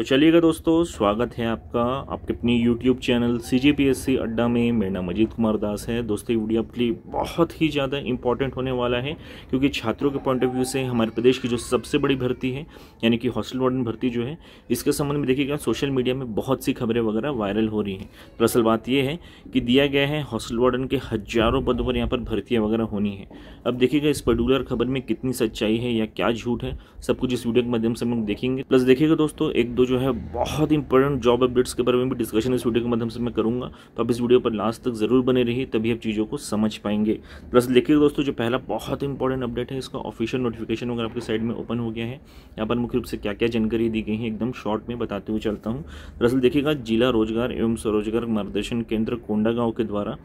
तो चलिएगा दोस्तों स्वागत है आपका आपके अपनी YouTube channel C G P S C अड्डा में मेरा नाम अजीत कुमार दास है दोस्तों ये वीडियो आपके लिए बहुत ही ज़्यादा इंपॉर्टेंट होने वाला है क्योंकि छात्रों के पॉइंट ऑफ व्यू से हमारे प्रदेश की जो सबसे बड़ी भर्ती है यानी कि हॉस्टल वार्डन भर्ती जो है इसके संबंध में देखिएगा सोशल मीडिया में बहुत सी खबरें वगैरह वायरल हो रही हैं दरअसल बात यह है कि दिया गया है हॉस्टल वार्डन के हजारों पदों पर यहाँ पर भर्तियाँ वगैरह होनी है अब देखिएगा इस पर्टिकुलर खबर में कितनी सच्चाई है या क्या झूठ है सब कुछ इस वीडियो के माध्यम से हम देखेंगे प्लस देखिएगा दोस्तों एक दो जो है बहुत इंपॉर्टेंट जॉब अपडेट्स के बारे में भी डिस्कशन इस वीडियो के माध्यम से मैं करूँगा तो आप इस वीडियो पर लास्ट तक ज़रूर बने रहिए तभी आप चीज़ों को समझ पाएंगे प्लस देखिए दोस्तों जो पहला बहुत इंपॉर्टेंट अपडेट है इसका ऑफिशियल नोटिफिकेशन अगर आपकी साइड में ओपन हो गया है यहाँ पर मुख्य रूप से क्या क्या जानकारी दी गई है एकदम शॉर्ट में बताते हुए चलता हूँ दरअसल देखिएगा जिला रोजगार एवं स्वरोजगार मार्गदर्शन केंद्र कोंडागांव के द्वारा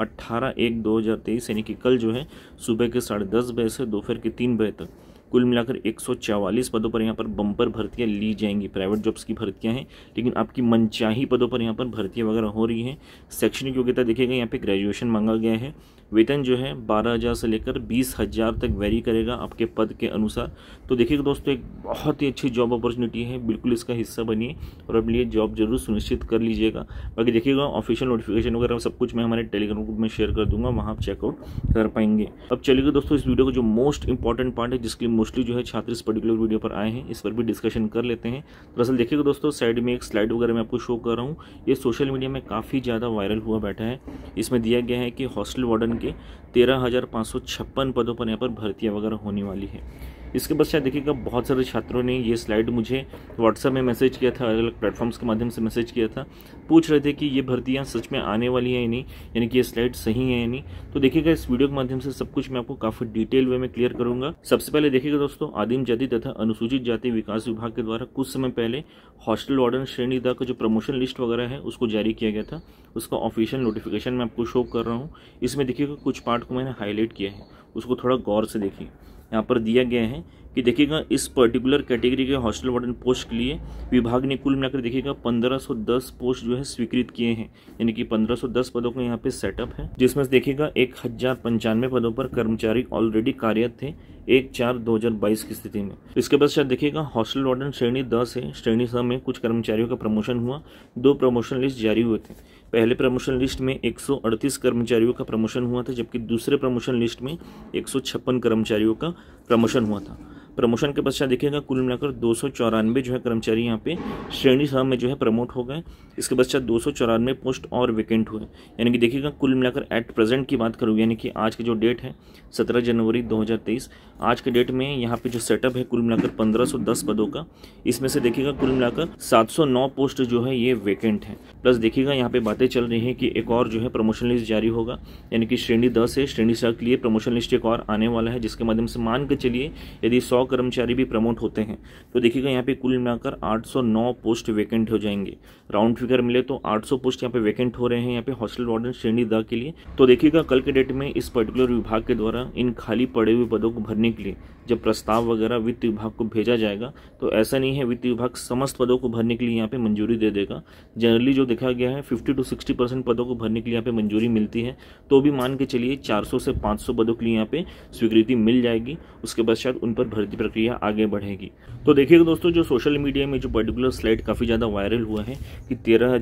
18 एक 2023 यानी कि कल जो है सुबह के साढ़े दस बजे से दोपहर के तीन बजे तक कुल मिलाकर एक पदों पर यहाँ पर बम्पर भर्तियाँ ली जाएंगी प्राइवेट जॉब्स की भर्तियाँ हैं लेकिन आपकी मनचाही पदों पर यहाँ पर भर्तियाँ वगैरह हो रही हैं शैक्षणिक योग्यता देखिएगा यहाँ पर ग्रेजुएशन मांगा गया है वेतन जो है बारह हज़ार से लेकर बीस हज़ार तक वेरी करेगा आपके पद के अनुसार तो देखिएगा दोस्तों एक बहुत ही अच्छी जॉब अपॉर्चुनिटी है बिल्कुल इसका हिस्सा बनिए और अपने लिए जॉब जरूर सुनिश्चित कर लीजिएगा बाकी देखिएगा ऑफिशियल नोटिफिकेशन वगैरह सब कुछ मैं हमारे टेलीग्राम ग्रुप में शेयर कर दूंगा वहाँ आप चेकआउट कर पाएंगे अब चलिएगा दोस्तों इस वीडियो का जो मोस्ट इंपॉर्टेंट पार्ट है जिसके मोस्टली जो है छात्र इस पर्टिकुलर वीडियो पर आए हैं इस पर भी डिस्कशन कर लेते हैं दरअसल देखिएगा दोस्तों साइड में एक स्लाइड वगैरह मैं आपको शो कर रहा हूँ ये सोशल मीडिया में काफ़ी ज़्यादा वायरल हुआ बैठा है इसमें दिया गया है कि हॉस्टल वार्डन के तेरह हज़ार पाँच सौ छप्पन पदों पर यहाँ पर भर्तियाँ वगैरह होने वाली है इसके बाद शायद देखिएगा बहुत सारे छात्रों ने ये स्लाइड मुझे व्हाट्सएप में मैसेज किया था अलग अलग प्लेटफॉर्म्स के माध्यम से मैसेज किया था पूछ रहे थे कि ये भर्तियाँ सच में आने वाली हैं या नहीं यानी कि ये स्लाइड सही है या नहीं तो देखिएगा इस वीडियो के माध्यम से सब कुछ मैं आपको काफ़ी डिटेल वे में क्लियर करूंगा सबसे पहले देखिएगा दोस्तों आदिम जाति तथा अनुसूचित जाति विकास विभाग के द्वारा कुछ समय पहले हॉस्टल वार्डन श्रेणी दा का जो प्रमोशन लिस्ट वगैरह है उसको जारी किया गया था उसका ऑफिशियल नोटिफिकेशन मैं आपको शो कर रहा हूँ इसमें देखिएगा कुछ पार्ट को मैंने हाईलाइट किया है उसको थोड़ा गौर से देखिए यहाँ पर दिया गया है कि देखिएगा इस पर्टिकुलर कैटेगरी के हॉस्टल वार्डन पोस्ट के लिए विभाग ने कुल मिलाकर देखिएगा 1510 पोस्ट जो है स्वीकृत किए हैं यानी कि 1510 पदों का यहाँ पे सेटअप है जिसमें से देखिएगा एक हजार पंचानवे पदों पर कर्मचारी ऑलरेडी कार्यरत थे एक चार दो हजार बाईस की स्थिति में इसके बाद शायद देखिएगा हॉस्टल वार्डन श्रेणी दस है श्रेणी स में कुछ कर्मचारियों का प्रमोशन हुआ दो प्रमोशन लिस्ट जारी हुए थे पहले प्रमोशन लिस्ट में 138 कर्मचारियों का प्रमोशन हुआ था जबकि दूसरे प्रमोशन लिस्ट में 156 कर्मचारियों का प्रमोशन हुआ था प्रमोशन के पश्चात देखिएगा कुल मिलाकर दो जो है कर्मचारी यहाँ पे श्रेणी सह में जो है प्रमोट हो गए इसके पश्चात दो पोस्ट और वैकेंट हुए यानी कि देखिएगा कुल मिलाकर एट प्रेजेंट की बात करूँ यानी कि आज की जो डेट है सत्रह जनवरी 2023 आज के डेट में यहाँ पे जो सेटअप है कुल मिलाकर 1510 पदों का इसमें से देखिएगा कुल मिलाकर 709 पोस्ट जो है ये वैकेंट है प्लस देखिएगा यहाँ पे बातें चल रही हैं कि एक और जो है प्रमोशन लिस्ट जारी होगा यानी कि श्रेणी दस से श्रेणी सह के लिए प्रमोशन लिस्ट एक और आने वाला है जिसके माध्यम से मान के चलिए यदि सौ सौ कर्मचारी भी प्रमोट होते हैं तो देखिएगा यहाँ पे कुल मिलाकर 809 पोस्ट वैकेंट हो जाएंगे राउंड फिगर मिले तो 800 पोस्ट यहाँ पे वैकेंट हो रहे हैं यहाँ पे हॉस्टल वार्डन श्रेणी दा के लिए तो देखिएगा कल के डेट में इस पर्टिकुलर विभाग के द्वारा इन खाली पड़े हुए पदों को भरने के लिए जब प्रस्ताव वगैरह वित्त विभाग को भेजा जाएगा तो ऐसा नहीं है वित्त विभाग समस्त पदों को भरने के लिए यहाँ पे मंजूरी दे देगा जनरली जो देखा गया है 50 टू 60 परसेंट पदों को भरने के लिए यहाँ पे मंजूरी मिलती है तो भी मान के चलिए 400 से 500 पदों के लिए यहाँ पे स्वीकृति मिल जाएगी उसके पश्चात उन पर भर्ती की प्रक्रिया आगे बढ़ेगी तो देखिएगा दोस्तों जो सोशल मीडिया में जो पर्टिकुलर स्लाइड काफ़ी ज़्यादा वायरल हुआ है कि तेरह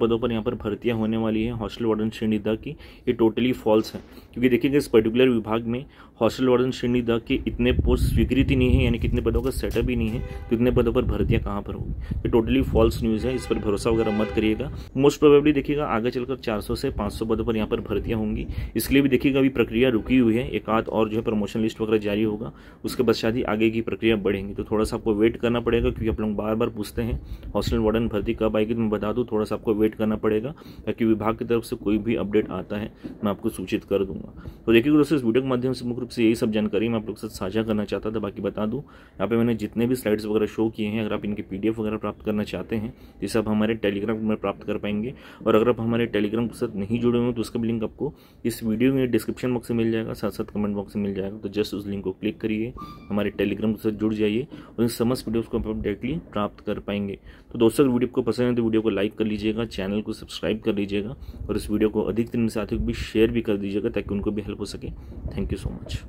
पदों पर यहाँ पर भर्तियाँ होने वाली हैं हॉस्टल वार्डन श्रेणी द की ये टोटली फॉल्स है क्योंकि देखिएगा इस पर्टिकुलर विभाग में हॉस्टल वार्डन श्रेणी द के इतने पोस्ट स्वीकृति नहीं है यानी कितने पदों का सेटअप ही नहीं है तो इतने पदों पर भर्तियाँ कहाँ पर होगी ये टोटली फॉल्स न्यूज़ है इस पर भरोसा वगैरह मत करिएगा मोस्ट प्रोबेबली देखिएगा आगे चलकर चार से पाँच पदों पर यहाँ पर भर्तियाँ होंगी इसलिए भी देखिएगा अभी प्रक्रिया रुकी हुई है एक और जो है प्रमोशन लिस्ट वगैरह जारी होगा उसके उसके बाद शादी आगे की प्रक्रिया बढ़ेंगी तो थोड़ा सा आपको वेट करना पड़ेगा क्योंकि आप लोग बार बार पूछते हैं हॉस्टल वार्डन भर्ती कब आएगी तो मैं बता दूँ थोड़ा सा आपको वेट करना पड़ेगा ताकि विभाग की तरफ से कोई भी अपडेट आता है मैं आपको सूचित कर दूंगा तो देखिए दोस्तों इस वीडियो के माध्यम से मुख्य रूप से यही सब जानकारी मैं आप लोग के साथ साझा करना चाहता था बाकी बता दूँ यहाँ पे मैंने जितने भी स्लाइड्स वगैरह शो किए हैं अगर आप इनके पी वगैरह प्राप्त करना चाहते हैं ये तो सब हमारे टेलीग्राम में प्राप्त कर पाएंगे और अगर आप हमारे टेलीग्राम के साथ नहीं जुड़े हुए तो उसका भी लिंक आपको इस वीडियो में डिस्क्रिप्शन बॉक्स में मिल जाएगा साथ साथ कमेंट बॉक्स में मिल जाएगा तो जस्ट उस लिंक को क्लिक करिए हमारे टेलीग्राम के साथ जुड़ जाइए और इन समस्त वीडियोस को आप डायरेक्टली प्राप्त कर पाएंगे तो दोस्तों अगर वीडियो को पसंद है तो वीडियो को लाइक कर लीजिएगा चैनल को सब्सक्राइब कर लीजिएगा और इस वीडियो को अधिकतर साथियों को भी शेयर भी कर दीजिएगा ताकि उनको भी हेल्प हो सके थैंक यू सो मच